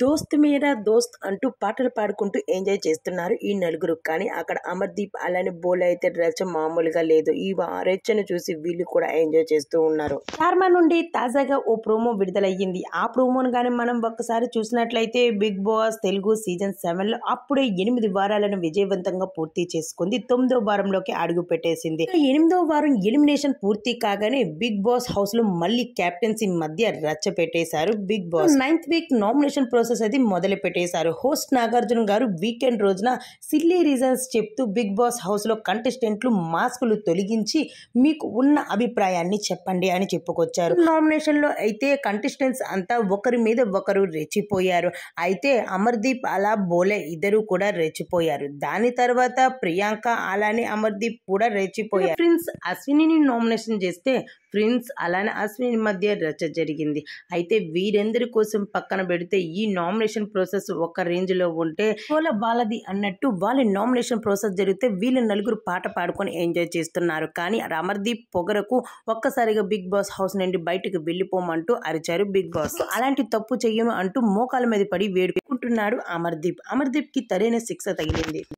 దోస్త్ మీద దోస్త్ అంటూ పాటలు పాడుకుంటూ ఎంజాయ్ చేస్తున్నారు ఈ నలుగురు కానీ అక్కడ అమర్దీప్ అలానే బోల్ అయితే రచ మామూలుగా లేదు ఈ రచన చూసి వీళ్ళు కూడా ఎంజాయ్ చేస్తూ ఉన్నారు శర్మ నుండి తాజాగా ఓ ప్రోమో విడుదలయ్యింది ఆ ప్రోమోను కానీ మనం ఒక్కసారి చూసినట్లయితే Bigg Boss Telugu season seven లో అప్పుడే ఎనిమిది వారాలను విజయవంతంగా పూర్తి చేసుకుంది తొమ్మిదో వారంలోకి అడుగు పెట్టేసింది ఎనిమిదో వారం ఎలిమినేషన్ పూర్తి కాగానే బిగ్ బాస్ హౌస్ లో మళ్ళీ కెప్టెన్సీ మధ్య రచ్చ పెట్టేశారు Bigg Boss ninth week nomination process అయితే మొదలు పెట్టేశారు హోస్ట్ నాగార్జున గారు వీకెండ్ రోజున సిల్లీ రీజన్స్ చెప్తూ బిగ్ బాస్ హౌస్లో కంటెస్టెంట్లు మాస్కులు తొలగించి మీకు ఉన్న అభిప్రాయాన్ని చెప్పండి అని చెప్పుకొచ్చారు నామినేషన్లో అయితే కంటెస్టెంట్స్ అంతా ఒకరి మీద ఒకరు రెచ్చిపోయారు అయితే అమర్దీప్ అలా బోలే ఇద్దరు కూడా రెచ్చిపోయారు దాని తర్వాత ప్రియాంక అలానే అమర్దీప్ కూడా రెచ్చిపోయారు ప్రిన్స్ అశ్విని నామినేషన్ చేస్తే ప్రిన్స్ అలానే అశ్విని మధ్య రచ జరిగింది అయితే వీరందరి కోసం పక్కన పెడితే ఈ నామినేషన్ ప్రాసెస్ ఒక లో ఉంటే పోల బాలది అన్నట్టు వాళ్ళ నామినేషన్ ప్రాసెస్ జరిగితే వీళ్ళు నలుగురు పాట పాడుకొని ఎంజాయ్ చేస్తున్నారు కానీ అమర్దీప్ పొగరకు ఒక్కసారిగా బిగ్ బాస్ హౌస్ నుండి బయటకు వెళ్లిపోమంటూ అరిచారు బిగ్ బాస్ అలాంటి తప్పు చెయ్యము అంటూ మోకాల మీద పడి వేడుకుంటున్నాడు అమర్దీప్ అమర్దీప్ కి తరైన శిక్ష తగిలింది